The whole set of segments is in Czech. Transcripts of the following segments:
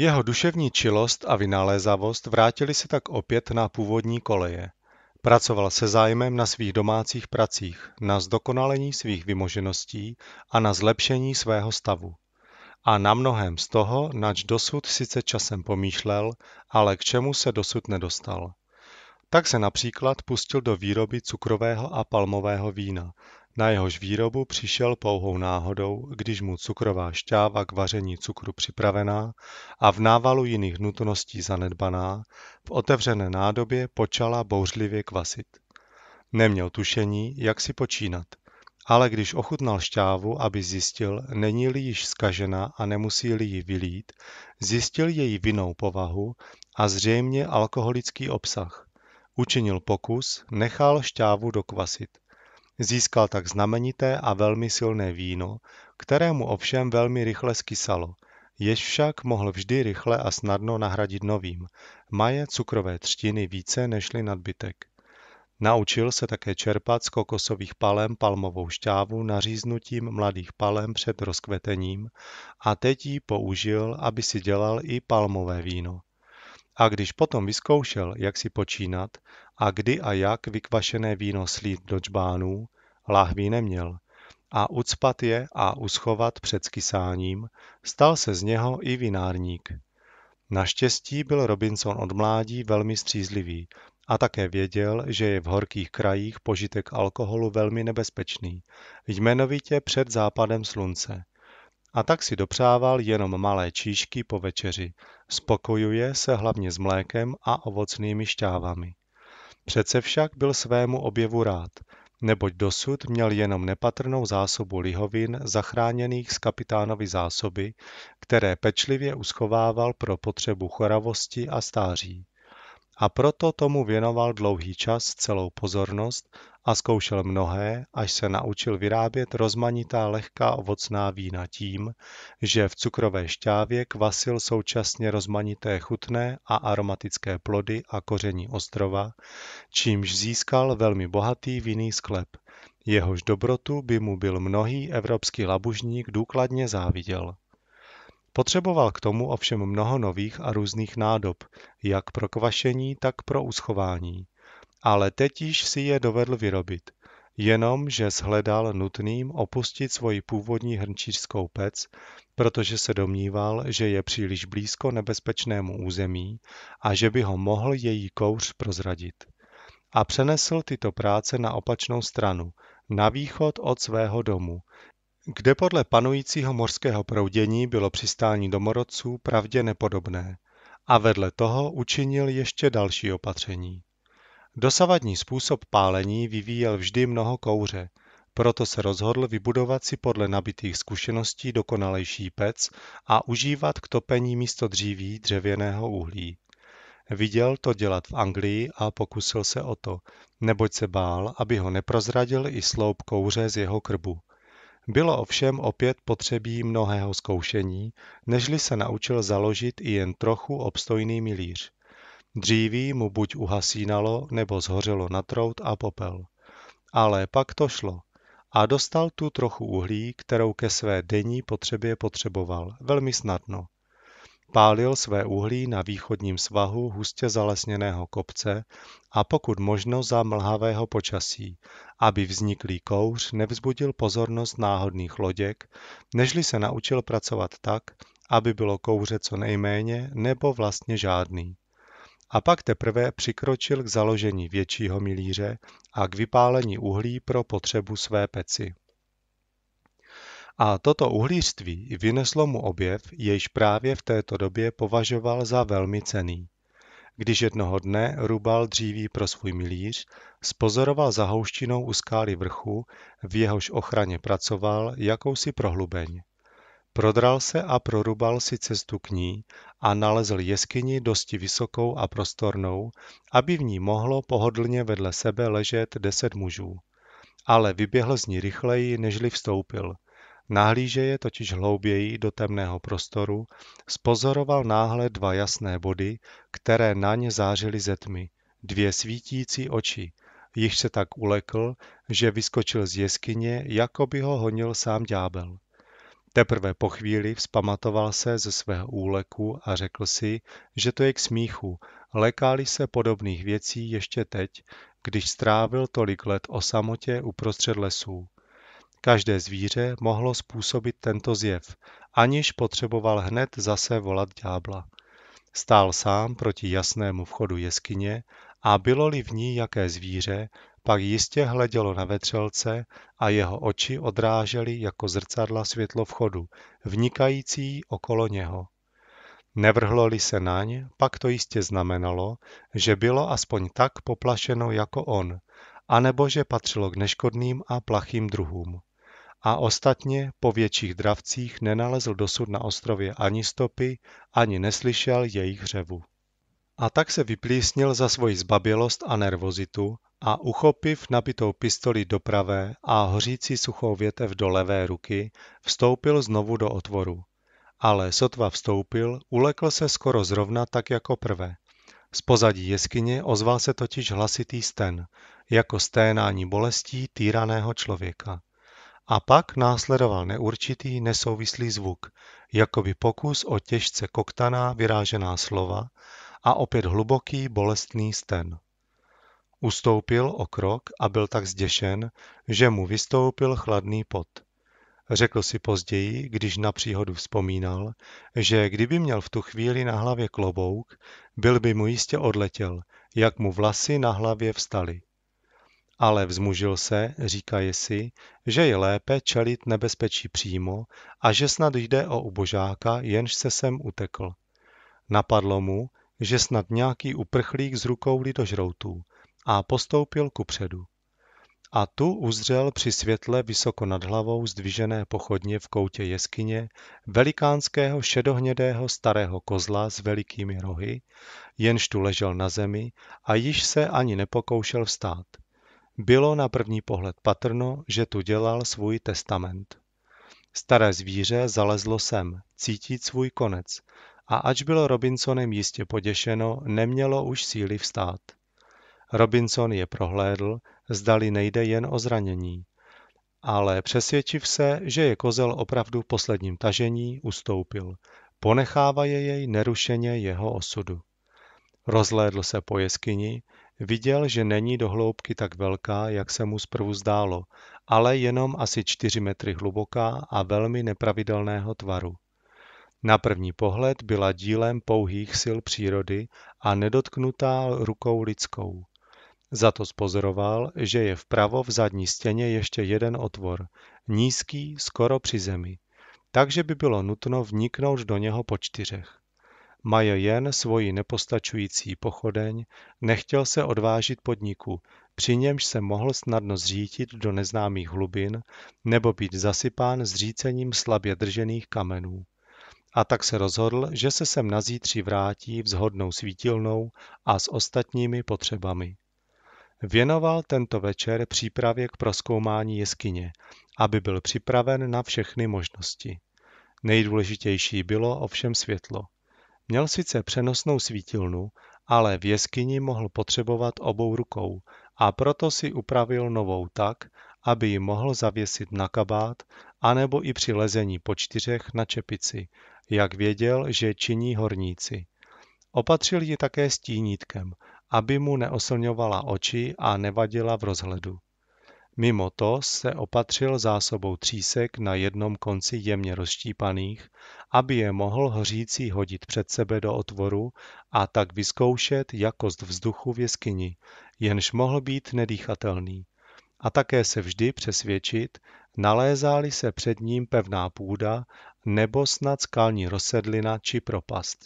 Jeho duševní čilost a vynalézavost vrátili se tak opět na původní koleje. Pracoval se zájmem na svých domácích pracích, na zdokonalení svých vymožeností a na zlepšení svého stavu. A na mnohem z toho, nač dosud sice časem pomýšlel, ale k čemu se dosud nedostal. Tak se například pustil do výroby cukrového a palmového vína, na jehož výrobu přišel pouhou náhodou, když mu cukrová šťáva k vaření cukru připravená a v návalu jiných nutností zanedbaná, v otevřené nádobě počala bouřlivě kvasit. Neměl tušení, jak si počínat, ale když ochutnal šťávu, aby zjistil, není-li již skažena a nemusí-li ji vylít, zjistil její vinou povahu a zřejmě alkoholický obsah. Učinil pokus, nechal šťávu dokvasit. Získal tak znamenité a velmi silné víno, kterému ovšem velmi rychle skysalo, jež však mohl vždy rychle a snadno nahradit novým. Maje cukrové třtiny více nežli nadbytek. Naučil se také čerpat z kokosových palem palmovou šťávu naříznutím mladých palem před rozkvetením a teď ji použil, aby si dělal i palmové víno. A když potom vyzkoušel, jak si počínat a kdy a jak vykvašené víno slít do čbánů, lahví neměl a ucpat je a uschovat před skysáním, stal se z něho i vinárník. Naštěstí byl Robinson od mládí velmi střízlivý a také věděl, že je v horkých krajích požitek alkoholu velmi nebezpečný, jmenovitě před západem slunce a tak si dopřával jenom malé číšky po večeři. Spokojuje se hlavně s mlékem a ovocnými šťávami. Přece však byl svému objevu rád, neboť dosud měl jenom nepatrnou zásobu lihovin zachráněných z kapitánovy zásoby, které pečlivě uschovával pro potřebu choravosti a stáří. A proto tomu věnoval dlouhý čas celou pozornost a zkoušel mnohé, až se naučil vyrábět rozmanitá lehká ovocná vína tím, že v cukrové šťávě kvasil současně rozmanité chutné a aromatické plody a koření ostrova, čímž získal velmi bohatý vinný sklep. Jehož dobrotu by mu byl mnohý evropský labužník důkladně záviděl. Potřeboval k tomu ovšem mnoho nových a různých nádob, jak pro kvašení, tak pro uschování ale teď již si je dovedl vyrobit, jenomže shledal nutným opustit svoji původní hrnčířskou pec, protože se domníval, že je příliš blízko nebezpečnému území a že by ho mohl její kouř prozradit. A přenesl tyto práce na opačnou stranu, na východ od svého domu, kde podle panujícího mořského proudění bylo přistání domorodců pravdě nepodobné. A vedle toho učinil ještě další opatření. Dosavadní způsob pálení vyvíjel vždy mnoho kouře proto se rozhodl vybudovat si podle nabitých zkušeností dokonalejší pec a užívat k topení místo dříví dřevěného uhlí. Viděl to dělat v Anglii a pokusil se o to, neboť se bál, aby ho neprozradil i sloup kouře z jeho krbu. Bylo ovšem opět potřebí mnohého zkoušení, nežli se naučil založit i jen trochu obstojný milíř. Dříví mu buď uhasínalo nebo zhořelo na trout a popel. Ale pak to šlo a dostal tu trochu uhlí, kterou ke své denní potřebě potřeboval, velmi snadno. Pálil své uhlí na východním svahu hustě zalesněného kopce a pokud možno za mlhavého počasí, aby vzniklý kouř nevzbudil pozornost náhodných loděk, nežli se naučil pracovat tak, aby bylo kouře co nejméně nebo vlastně žádný a pak teprve přikročil k založení většího milíře a k vypálení uhlí pro potřebu své peci. A toto uhlířství vyneslo mu objev, jejž právě v této době považoval za velmi cený. Když jednoho dne rubal dříví pro svůj milíř, spozoroval za houštinou u skály vrchu, v jehož ochraně pracoval, jakousi prohlubeň. Prodral se a prorubal si cestu k ní a nalezl jeskyni dosti vysokou a prostornou, aby v ní mohlo pohodlně vedle sebe ležet deset mužů. Ale vyběhl z ní rychleji, nežli vstoupil. Nahlíže je totiž hlouběji do temného prostoru, spozoroval náhle dva jasné body, které na ně zářily ze tmy, dvě svítící oči, již se tak ulekl, že vyskočil z jeskyně, jako by ho honil sám ďábel. Teprve po chvíli vzpamatoval se ze svého úleku a řekl si, že to je k smíchu, lekáli se podobných věcí ještě teď, když strávil tolik let o samotě uprostřed lesů. Každé zvíře mohlo způsobit tento zjev, aniž potřeboval hned zase volat ďábla. Stál sám proti jasnému vchodu jeskyně a bylo-li v ní jaké zvíře, pak jistě hledělo na vetřelce a jeho oči odrážely jako zrcadla světlo vchodu, vnikající okolo něho. Nevrhlo-li se naň, pak to jistě znamenalo, že bylo aspoň tak poplašeno jako on, anebo že patřilo k neškodným a plachým druhům. A ostatně po větších dravcích nenalezl dosud na ostrově ani stopy, ani neslyšel jejich řevu. A tak se vyplísnil za svoji zbabělost a nervozitu a uchopiv nabitou pistoli do pravé a hořící suchou větev do levé ruky, vstoupil znovu do otvoru. Ale sotva vstoupil, ulekl se skoro zrovna tak jako prvé. Z pozadí jeskyně ozval se totiž hlasitý sten, jako sténání bolestí týraného člověka. A pak následoval neurčitý, nesouvislý zvuk, jakoby pokus o těžce koktaná vyrážená slova a opět hluboký bolestný sten. Ustoupil o krok a byl tak zděšen, že mu vystoupil chladný pot. Řekl si později, když na příhodu vzpomínal, že kdyby měl v tu chvíli na hlavě klobouk, byl by mu jistě odletěl, jak mu vlasy na hlavě vstaly. Ale vzmužil se, říká si, že je lépe čelit nebezpečí přímo a že snad jde o ubožáka, jenž se sem utekl. Napadlo mu, že snad nějaký uprchlík s rukou žroutů a postoupil ku předu. A tu uzřel při světle vysoko nad hlavou zdvižené pochodně v koutě jeskyně velikánského šedohnědého starého kozla s velikými rohy, jenž tu ležel na zemi a již se ani nepokoušel vstát. Bylo na první pohled patrno, že tu dělal svůj testament. Staré zvíře zalezlo sem, cítit svůj konec, a ač bylo Robinsonem jistě poděšeno, nemělo už síly vstát. Robinson je prohlédl, zdali nejde jen o zranění. Ale přesvědčiv se, že je kozel opravdu v posledním tažení, ustoupil. Ponechává je jej nerušeně jeho osudu. Rozlédl se po jeskyni, Viděl, že není do hloubky tak velká, jak se mu zprvu zdálo, ale jenom asi čtyři metry hluboká a velmi nepravidelného tvaru. Na první pohled byla dílem pouhých sil přírody a nedotknutá rukou lidskou. Za to spozoroval, že je vpravo v zadní stěně ještě jeden otvor, nízký, skoro při zemi, takže by bylo nutno vniknout do něho po čtyřech. Maje jen svoji nepostačující pochodeň, nechtěl se odvážit podniku, při němž se mohl snadno zřítit do neznámých hlubin nebo být zasypán zřícením slabě držených kamenů. A tak se rozhodl, že se sem na zítří vrátí vzhodnou svítilnou a s ostatními potřebami. Věnoval tento večer přípravě k proskoumání jeskyně, aby byl připraven na všechny možnosti. Nejdůležitější bylo ovšem světlo. Měl sice přenosnou svítilnu ale v jeskyni mohl potřebovat obou rukou a proto si upravil novou tak, aby ji mohl zavěsit na kabát anebo i při lezení po čtyřech na čepici, jak věděl, že činí horníci. Opatřil ji také stínítkem, aby mu neoslňovala oči a nevadila v rozhledu. Mimo to se opatřil zásobou třísek na jednom konci jemně rozštípaných, aby je mohl hořící hodit před sebe do otvoru a tak vyzkoušet jakost vzduchu v jeskyni, jenž mohl být nedýchatelný. A také se vždy přesvědčit, nalézáli se před ním pevná půda nebo snad skalní rozsedlina či propast.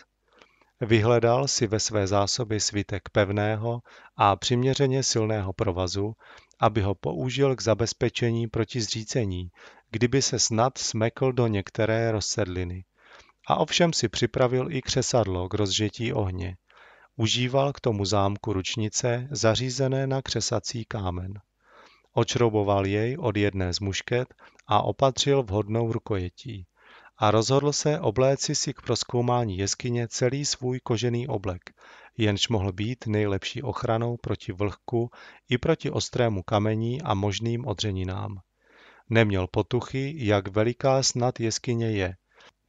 Vyhledal si ve své zásobě svitek pevného a přiměřeně silného provazu aby ho použil k zabezpečení proti zřícení, kdyby se snad smekl do některé rozsedliny. A ovšem si připravil i křesadlo k rozžití ohně. Užíval k tomu zámku ručnice, zařízené na křesací kámen. Očroboval jej od jedné z mušket a opatřil vhodnou rukojetí a rozhodl se obléci si k proskoumání jeskyně celý svůj kožený oblek, jenž mohl být nejlepší ochranou proti vlhku i proti ostrému kamení a možným odřeninám. Neměl potuchy, jak veliká snad jeskyně je.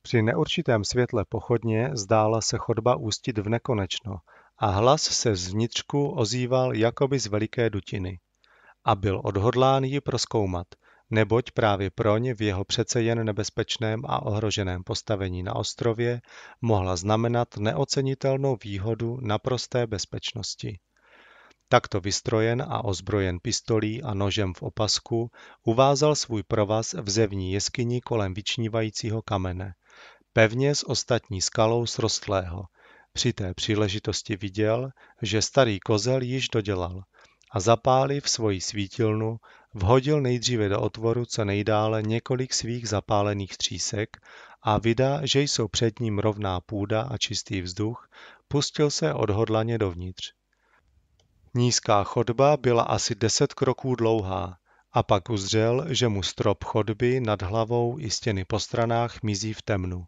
Při neurčitém světle pochodně zdála se chodba ústit v nekonečno a hlas se zvnitřku ozýval jakoby z veliké dutiny. A byl odhodlán ji proskoumat – neboť právě Proň v jeho přece jen nebezpečném a ohroženém postavení na ostrově mohla znamenat neocenitelnou výhodu naprosté bezpečnosti. Takto vystrojen a ozbrojen pistolí a nožem v opasku uvázal svůj provaz v zevní jeskyni kolem vyčnívajícího kamene, pevně s ostatní skalou srostlého. Při té příležitosti viděl, že starý kozel již dodělal a zapálí v svoji svítilnu, Vhodil nejdříve do otvoru co nejdále několik svých zapálených třísek a vydá, že jsou před ním rovná půda a čistý vzduch, pustil se odhodlaně dovnitř. Nízká chodba byla asi deset kroků dlouhá a pak uzřel, že mu strop chodby nad hlavou i stěny po stranách mizí v temnu.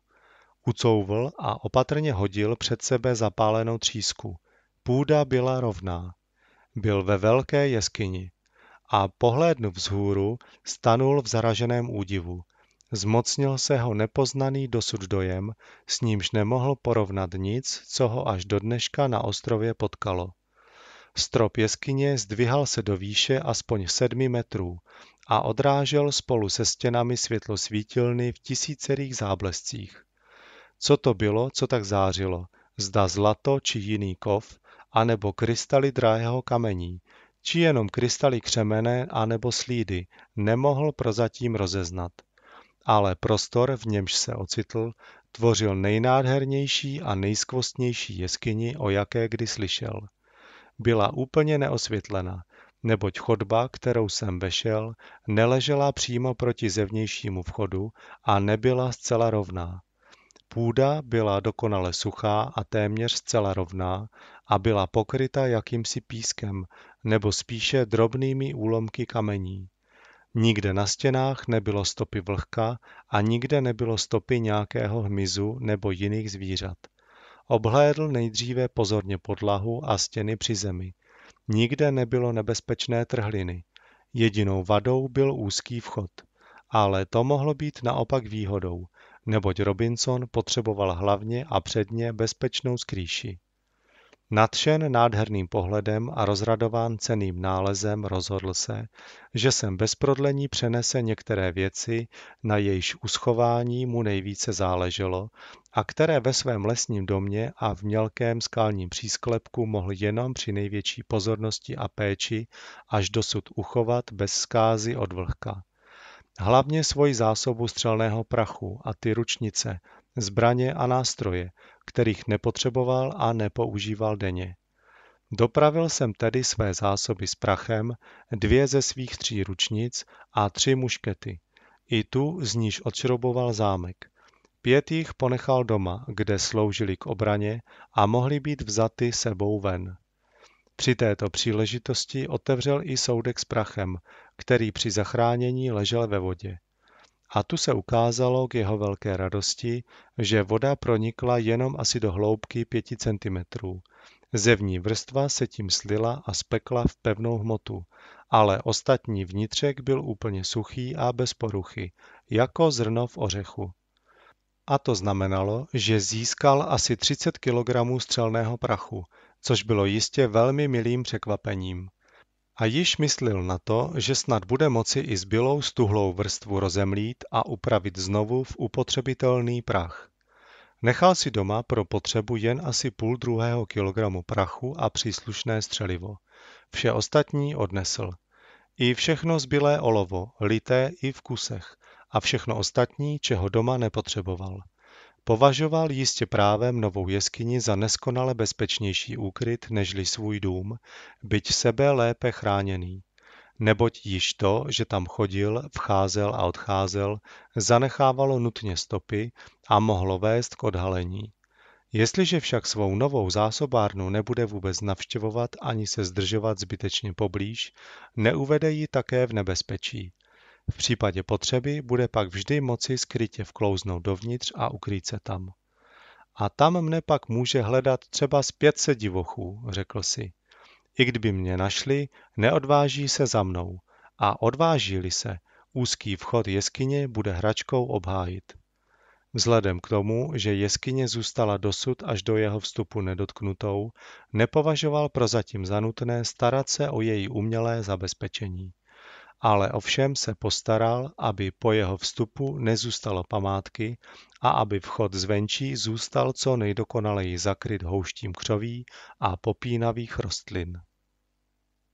Ucouvl a opatrně hodil před sebe zapálenou třísku. Půda byla rovná. Byl ve velké jeskyni a pohlédnu vzhůru, stanul v zaraženém údivu. Zmocnil se ho nepoznaný dosud dojem, s nímž nemohl porovnat nic, co ho až do dneška na ostrově potkalo. Strop jeskyně zdvíhal se do výše aspoň sedmi metrů a odrážel spolu se stěnami světlo svítilny v tisícerých záblescích. Co to bylo, co tak zářilo? Zda zlato či jiný kov, anebo krystaly drahého kamení, či jenom krystaly křemene anebo slídy, nemohl prozatím rozeznat. Ale prostor, v němž se ocitl, tvořil nejnádhernější a nejskvostnější jeskyni, o jaké kdy slyšel. Byla úplně neosvětlena, neboť chodba, kterou jsem vešel, neležela přímo proti zevnějšímu vchodu a nebyla zcela rovná. Půda byla dokonale suchá a téměř zcela rovná a byla pokryta jakýmsi pískem nebo spíše drobnými úlomky kamení. Nikde na stěnách nebylo stopy vlhka a nikde nebylo stopy nějakého hmyzu nebo jiných zvířat. Obhlédl nejdříve pozorně podlahu a stěny při zemi. Nikde nebylo nebezpečné trhliny. Jedinou vadou byl úzký vchod. Ale to mohlo být naopak výhodou neboť Robinson potřeboval hlavně a předně bezpečnou skrýši. Nadšen nádherným pohledem a rozradován ceným nálezem rozhodl se, že sem bez prodlení přenese některé věci, na jejíž uschování mu nejvíce záleželo a které ve svém lesním domě a v mělkém skalním přísklepku mohl jenom při největší pozornosti a péči až dosud uchovat bez skázy od vlhka. Hlavně svoji zásobu střelného prachu a ty ručnice, zbraně a nástroje, kterých nepotřeboval a nepoužíval denně. Dopravil jsem tedy své zásoby s prachem, dvě ze svých tří ručnic a tři muškety. I tu z níž odšroboval zámek. Pět jich ponechal doma, kde sloužili k obraně a mohli být vzaty sebou ven. Při této příležitosti otevřel i soudek s prachem, který při zachránění ležel ve vodě. A tu se ukázalo k jeho velké radosti, že voda pronikla jenom asi do hloubky pěti centimetrů. Zevní vrstva se tím slila a spekla v pevnou hmotu, ale ostatní vnitřek byl úplně suchý a bez poruchy, jako zrno v ořechu. A to znamenalo, že získal asi 30 kg střelného prachu, což bylo jistě velmi milým překvapením. A již myslil na to, že snad bude moci i zbylou stuhlou vrstvu rozemlít a upravit znovu v upotřebitelný prach. Nechal si doma pro potřebu jen asi půl druhého kilogramu prachu a příslušné střelivo. Vše ostatní odnesl. I všechno zbylé olovo, lité i v kusech, a všechno ostatní, čeho doma nepotřeboval. Považoval jistě právem novou jeskyni za neskonale bezpečnější úkryt nežli svůj dům, byť sebe lépe chráněný. Neboť již to, že tam chodil, vcházel a odcházel, zanechávalo nutně stopy a mohlo vést k odhalení. Jestliže však svou novou zásobárnu nebude vůbec navštěvovat ani se zdržovat zbytečně poblíž, neuvede ji také v nebezpečí. V případě potřeby bude pak vždy moci skrytě vklouznout dovnitř a ukrýt se tam. A tam mne pak může hledat třeba z pětce divochů, řekl si. I kdyby mě našli, neodváží se za mnou. A odvážili se, úzký vchod jeskyně bude hračkou obhájit. Vzhledem k tomu, že jeskyně zůstala dosud až do jeho vstupu nedotknutou, nepovažoval prozatím za nutné starat se o její umělé zabezpečení ale o všem se postaral, aby po jeho vstupu nezůstalo památky a aby vchod zvenčí zůstal co nejdokonaleji zakryt houštím křoví a popínavých rostlin.